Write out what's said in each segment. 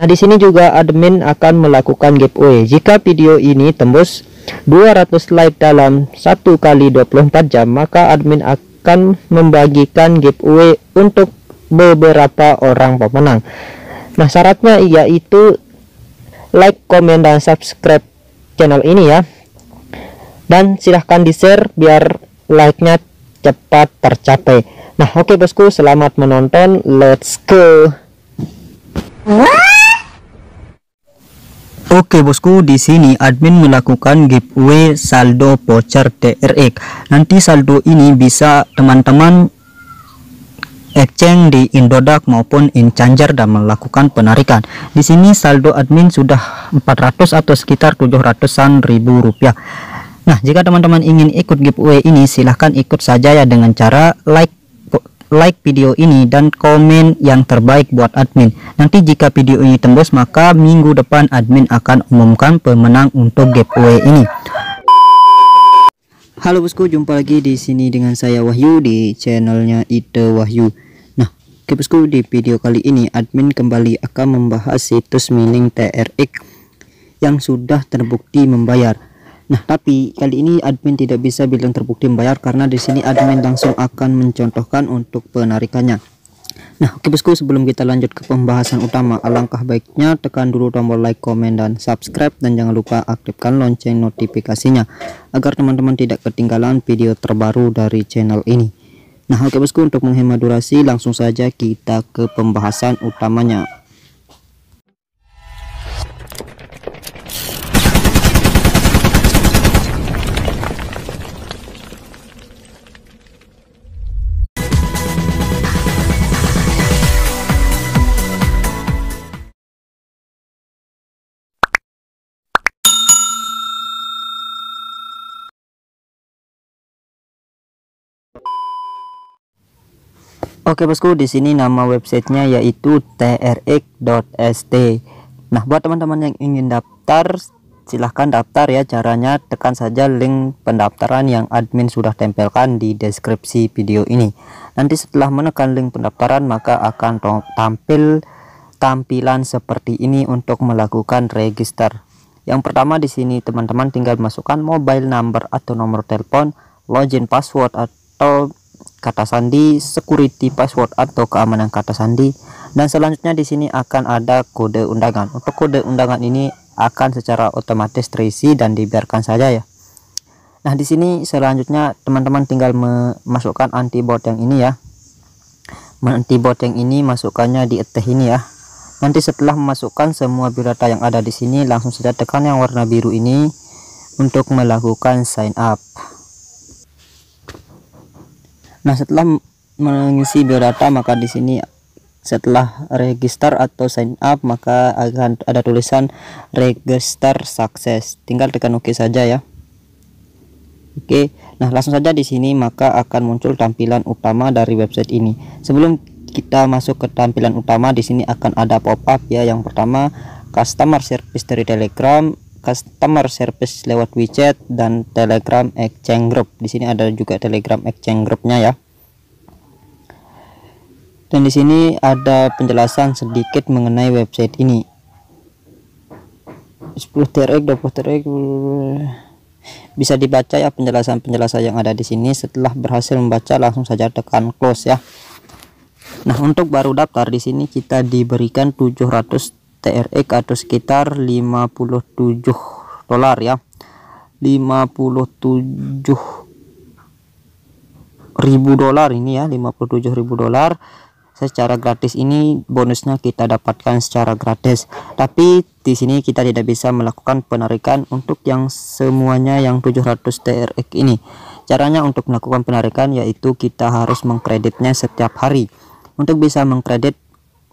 Nah, di sini juga admin akan melakukan giveaway. Jika video ini tembus 200 like dalam 1 kali 24 jam, maka admin akan membagikan giveaway untuk beberapa orang pemenang. Nah, syaratnya yaitu like, komen, dan subscribe channel ini ya. Dan silahkan di-share biar like-nya cepat tercapai. Nah, oke okay, bosku, selamat menonton. Let's go. What? Oke bosku, di sini admin melakukan giveaway saldo voucher TRX. E. Nanti saldo ini bisa teman-teman exchange di Indodax maupun Inchanger dan melakukan penarikan. Di sini saldo admin sudah 400 atau sekitar 700-an ribu rupiah. Nah, jika teman-teman ingin ikut giveaway ini, silahkan ikut saja ya dengan cara like like video ini dan komen yang terbaik buat admin. Nanti jika video ini tembus maka minggu depan admin akan umumkan pemenang untuk giveaway ini. Halo bosku, jumpa lagi di sini dengan saya Wahyu di channelnya Ite Wahyu. Nah, oke bosku di video kali ini admin kembali akan membahas situs mining TRX yang sudah terbukti membayar. Nah, tapi kali ini admin tidak bisa bilang terbukti membayar karena di sini admin langsung akan mencontohkan untuk penarikannya. Nah, oke bosku, sebelum kita lanjut ke pembahasan utama, alangkah baiknya tekan dulu tombol like, komen, dan subscribe dan jangan lupa aktifkan lonceng notifikasinya agar teman-teman tidak ketinggalan video terbaru dari channel ini. Nah, oke bosku, untuk menghemat durasi langsung saja kita ke pembahasan utamanya. Oke bosku, di sini nama websitenya yaitu trx.st. Nah, buat teman-teman yang ingin daftar, silahkan daftar ya. Caranya tekan saja link pendaftaran yang admin sudah tempelkan di deskripsi video ini. Nanti setelah menekan link pendaftaran, maka akan tampil tampilan seperti ini untuk melakukan register. Yang pertama di sini teman-teman tinggal masukkan mobile number atau nomor telepon, login password atau kata sandi, security password atau keamanan kata sandi, dan selanjutnya di sini akan ada kode undangan. Untuk kode undangan ini akan secara otomatis terisi dan dibiarkan saja ya. Nah, di sini selanjutnya teman-teman tinggal memasukkan antibot yang ini ya. Antibot yang ini masukkannya di eteh ini ya. Nanti setelah memasukkan semua biodata yang ada di sini, langsung saja tekan yang warna biru ini untuk melakukan sign up. Nah, setelah mengisi biodata maka di sini setelah register atau sign up maka akan ada tulisan register sukses tinggal tekan OK saja ya oke nah langsung saja di sini maka akan muncul tampilan utama dari website ini sebelum kita masuk ke tampilan utama di sini akan ada pop up ya yang pertama customer service dari telegram customer service lewat WeChat dan Telegram Exchange Group. Di sini ada juga Telegram Exchange Group-nya ya. Dan di sini ada penjelasan sedikit mengenai website ini. 10 TRX, 20 TRX bisa dibaca ya penjelasan-penjelasan yang ada di sini. Setelah berhasil membaca langsung saja tekan close ya. Nah, untuk baru daftar di sini kita diberikan 700 TRX atau sekitar 57 dolar ya 57 ribu dolar ini ya 57 ribu dolar secara gratis ini bonusnya kita dapatkan secara gratis tapi di sini kita tidak bisa melakukan penarikan untuk yang semuanya yang 700 TRX ini caranya untuk melakukan penarikan yaitu kita harus mengkreditnya setiap hari untuk bisa mengkredit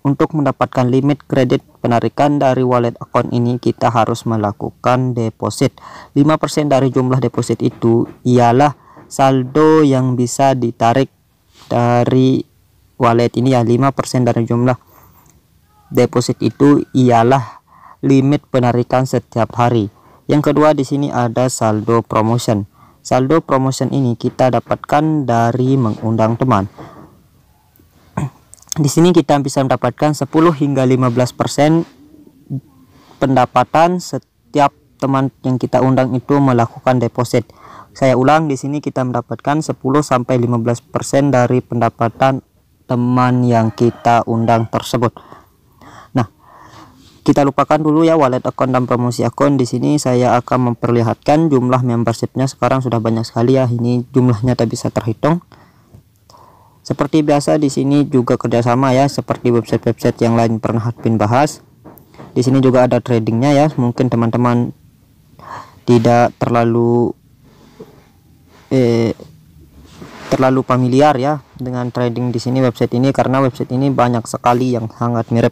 untuk mendapatkan limit kredit penarikan dari wallet account ini kita harus melakukan deposit. 5% dari jumlah deposit itu ialah saldo yang bisa ditarik dari wallet ini ya 5% dari jumlah deposit itu ialah limit penarikan setiap hari. Yang kedua di sini ada saldo promotion. Saldo promotion ini kita dapatkan dari mengundang teman di sini kita bisa mendapatkan 10 hingga 15% pendapatan setiap teman yang kita undang itu melakukan deposit. Saya ulang di sini kita mendapatkan 10 sampai 15% dari pendapatan teman yang kita undang tersebut. Nah, kita lupakan dulu ya wallet account dan promosi account. Di sini saya akan memperlihatkan jumlah membershipnya sekarang sudah banyak sekali ya. Ini jumlahnya tak bisa terhitung. Seperti biasa di sini juga kerjasama ya seperti website-website yang lain pernah Admin bahas. Di sini juga ada tradingnya ya. Mungkin teman-teman tidak terlalu eh, terlalu familiar ya dengan trading di sini website ini karena website ini banyak sekali yang sangat mirip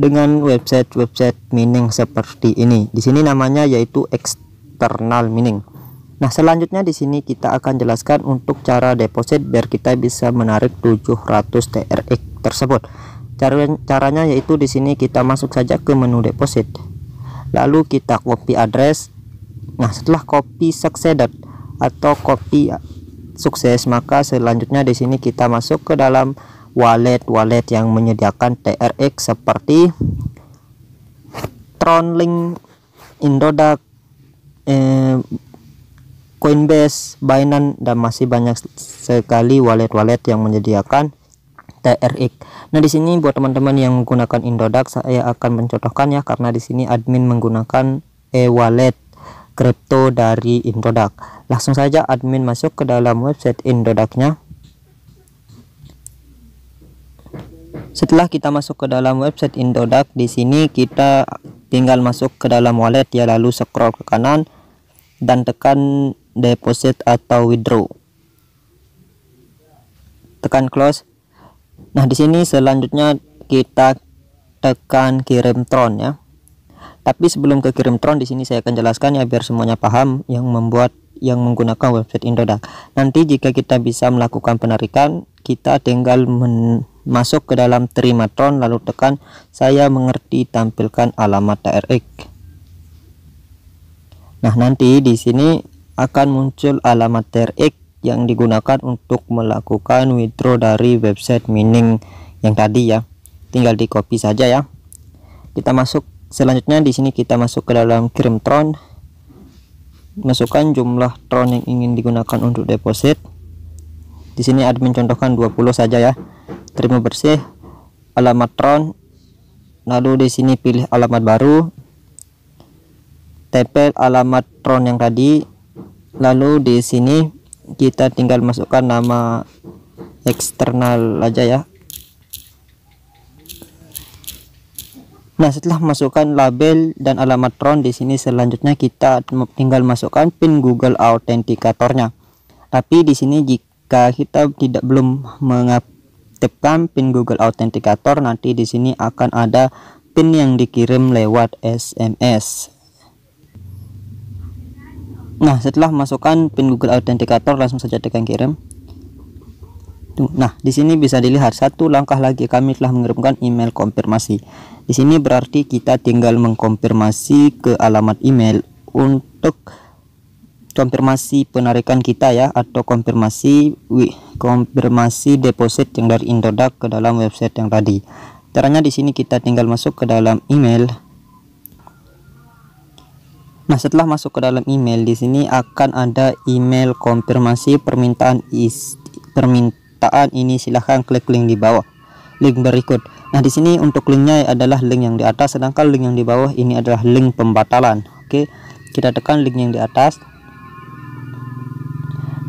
dengan website-website mining seperti ini. Di sini namanya yaitu external mining. Nah, selanjutnya di sini kita akan jelaskan untuk cara deposit biar kita bisa menarik 700 TRX tersebut. caranya yaitu di sini kita masuk saja ke menu deposit. Lalu kita copy address. Nah, setelah copy succeeded atau copy sukses, maka selanjutnya di sini kita masuk ke dalam wallet-wallet yang menyediakan TRX seperti Tronlink, Indodax, eh, Coinbase, Binance, dan masih banyak sekali wallet-wallet yang menyediakan TRX. Nah, di sini buat teman-teman yang menggunakan Indodax, saya akan mencontohkan ya karena di sini admin menggunakan e-wallet crypto dari Indodax. Langsung saja admin masuk ke dalam website Indodax-nya. Setelah kita masuk ke dalam website Indodax, di sini kita tinggal masuk ke dalam wallet ya lalu scroll ke kanan dan tekan deposit atau withdraw tekan close nah di sini selanjutnya kita tekan kirim tron ya tapi sebelum ke kirim tron di sini saya akan jelaskan ya biar semuanya paham yang membuat yang menggunakan website Indodax nanti jika kita bisa melakukan penarikan kita tinggal masuk ke dalam terima tron lalu tekan saya mengerti tampilkan alamat TRX nah nanti di sini akan muncul alamat TRX yang digunakan untuk melakukan withdraw dari website mining yang tadi ya tinggal di copy saja ya kita masuk selanjutnya di sini kita masuk ke dalam kirim tron masukkan jumlah tron yang ingin digunakan untuk deposit di sini admin contohkan 20 saja ya terima bersih alamat tron lalu di sini pilih alamat baru tempel alamat tron yang tadi lalu di sini kita tinggal masukkan nama eksternal aja ya Nah, setelah masukkan label dan alamat ROM di sini selanjutnya kita tinggal masukkan pin Google Authenticatornya. Tapi di sini jika kita tidak belum mengaktifkan pin Google Authenticator, nanti di sini akan ada pin yang dikirim lewat SMS. Nah, setelah masukkan pin Google Authenticator, langsung saja tekan kirim. Nah, di sini bisa dilihat satu langkah lagi kami telah mengirimkan email konfirmasi. Di sini berarti kita tinggal mengkonfirmasi ke alamat email untuk konfirmasi penarikan kita ya atau konfirmasi wih, konfirmasi deposit yang dari Indodax ke dalam website yang tadi. Caranya di sini kita tinggal masuk ke dalam email Nah, setelah masuk ke dalam email, di sini akan ada email konfirmasi permintaan is permintaan ini silahkan klik link di bawah. Link berikut. Nah, di sini untuk linknya adalah link yang di atas, sedangkan link yang di bawah ini adalah link pembatalan. Oke, kita tekan link yang di atas.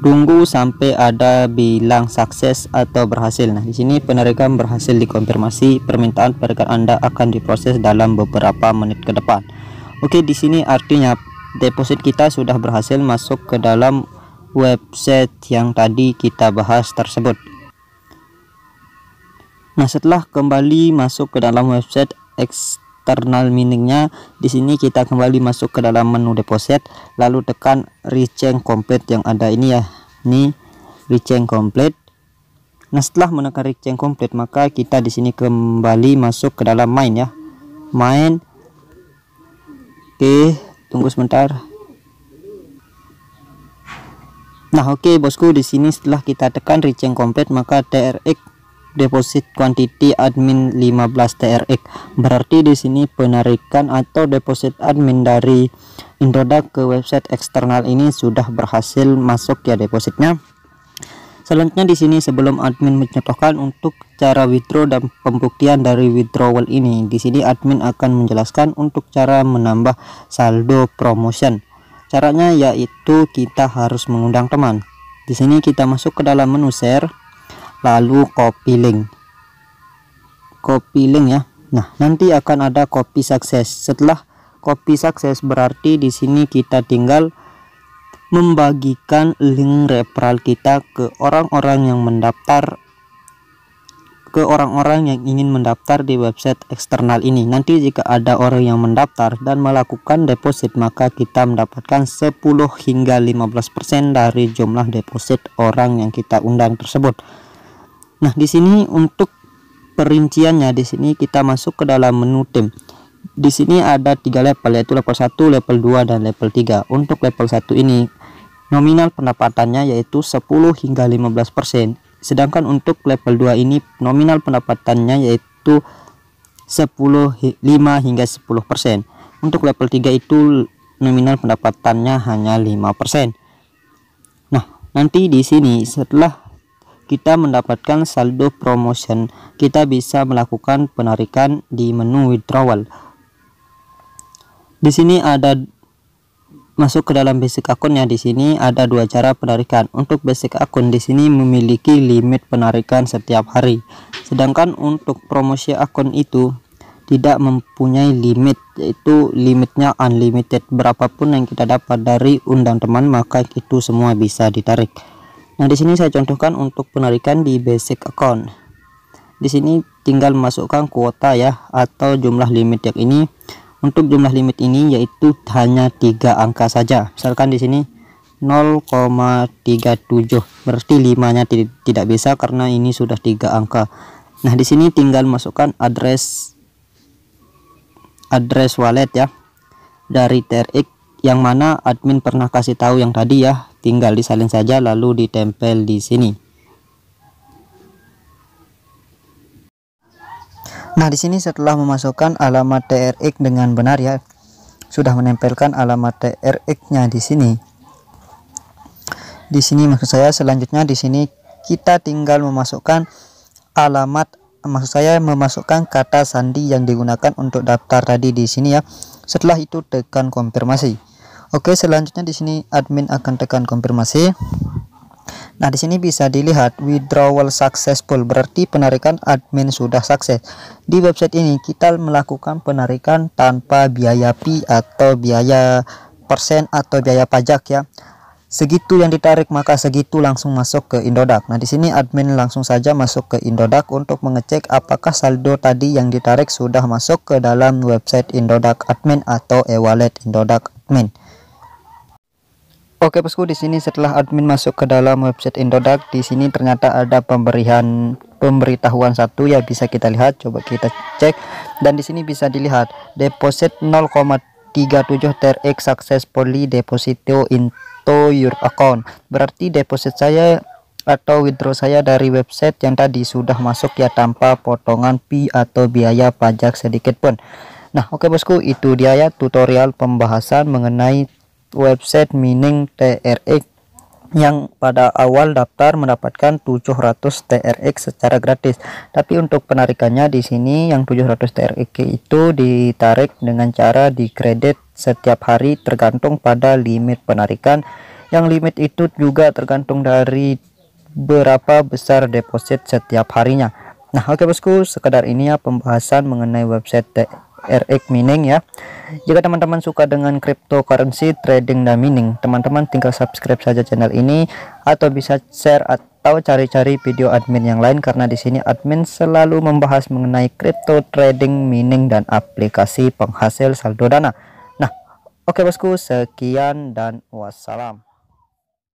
Tunggu sampai ada bilang sukses atau berhasil. Nah, di sini penarikan berhasil dikonfirmasi, permintaan penarikan Anda akan diproses dalam beberapa menit ke depan. Oke, di sini artinya deposit kita sudah berhasil masuk ke dalam website yang tadi kita bahas tersebut. Nah, setelah kembali masuk ke dalam website eksternal miningnya, di sini kita kembali masuk ke dalam menu deposit, lalu tekan recheck complete yang ada ini ya. Ini recheck complete. Nah, setelah menekan recheck complete, maka kita di sini kembali masuk ke dalam main ya. Main oke tunggu sebentar nah oke bosku di sini setelah kita tekan reaching complete maka TRX deposit quantity admin 15 TRX berarti di sini penarikan atau deposit admin dari Indodax ke website eksternal ini sudah berhasil masuk ya depositnya Selanjutnya di sini sebelum admin mencontohkan untuk cara withdraw dan pembuktian dari withdrawal ini. Di sini admin akan menjelaskan untuk cara menambah saldo promotion. Caranya yaitu kita harus mengundang teman. Di sini kita masuk ke dalam menu share lalu copy link. Copy link ya. Nah, nanti akan ada copy sukses. Setelah copy sukses berarti di sini kita tinggal membagikan link referral kita ke orang-orang yang mendaftar ke orang-orang yang ingin mendaftar di website eksternal ini nanti jika ada orang yang mendaftar dan melakukan deposit maka kita mendapatkan 10 hingga 15% dari jumlah deposit orang yang kita undang tersebut nah di sini untuk perinciannya di sini kita masuk ke dalam menu tim di sini ada tiga level yaitu level 1 level 2 dan level 3 untuk level 1 ini nominal pendapatannya yaitu 10 hingga 15%. persen. Sedangkan untuk level 2 ini nominal pendapatannya yaitu 10 5 hingga 10%. persen. Untuk level 3 itu nominal pendapatannya hanya 5%. persen. Nah, nanti di sini setelah kita mendapatkan saldo promotion, kita bisa melakukan penarikan di menu withdrawal. Di sini ada masuk ke dalam basic akunnya di sini ada dua cara penarikan. Untuk basic akun di sini memiliki limit penarikan setiap hari. Sedangkan untuk promosi akun itu tidak mempunyai limit yaitu limitnya unlimited berapapun yang kita dapat dari undang teman maka itu semua bisa ditarik nah di sini saya contohkan untuk penarikan di basic account di sini tinggal masukkan kuota ya atau jumlah limit yang ini untuk jumlah limit ini yaitu hanya tiga angka saja. Misalkan di sini 0,37 berarti 5 nya tidak bisa karena ini sudah tiga angka nah di sini tinggal masukkan address address wallet ya dari TRX yang mana admin pernah kasih tahu yang tadi ya tinggal disalin saja lalu ditempel di sini Nah, di sini setelah memasukkan alamat TRX dengan benar ya, sudah menempelkan alamat TRX-nya di sini. Di sini maksud saya selanjutnya di sini kita tinggal memasukkan alamat maksud saya memasukkan kata sandi yang digunakan untuk daftar tadi di sini ya. Setelah itu tekan konfirmasi. Oke, selanjutnya di sini admin akan tekan konfirmasi. Nah, di sini bisa dilihat withdrawal successful berarti penarikan admin sudah sukses. Di website ini kita melakukan penarikan tanpa biaya fee atau biaya persen atau biaya pajak ya. Segitu yang ditarik maka segitu langsung masuk ke Indodax. Nah, di sini admin langsung saja masuk ke Indodax untuk mengecek apakah saldo tadi yang ditarik sudah masuk ke dalam website Indodax admin atau e-wallet Indodax admin. Oke bosku, di sini setelah admin masuk ke dalam website Indodax, di sini ternyata ada pemberian pemberitahuan satu ya bisa kita lihat. Coba kita cek dan di sini bisa dilihat deposit 0,37 TRX successfully deposito into your account. Berarti deposit saya atau withdraw saya dari website yang tadi sudah masuk ya tanpa potongan fee atau biaya pajak sedikit pun. Nah, oke bosku, itu dia ya tutorial pembahasan mengenai website mining TRX yang pada awal daftar mendapatkan 700 TRX secara gratis. Tapi untuk penarikannya di sini yang 700 TRX itu ditarik dengan cara dikredit setiap hari tergantung pada limit penarikan. Yang limit itu juga tergantung dari berapa besar deposit setiap harinya. Nah, oke okay, bosku, sekedar ini ya pembahasan mengenai website RX mining ya jika teman-teman suka dengan cryptocurrency trading dan mining teman-teman tinggal subscribe saja channel ini atau bisa share atau cari-cari video admin yang lain karena di sini admin selalu membahas mengenai crypto trading mining dan aplikasi penghasil saldo dana nah oke okay bosku sekian dan wassalam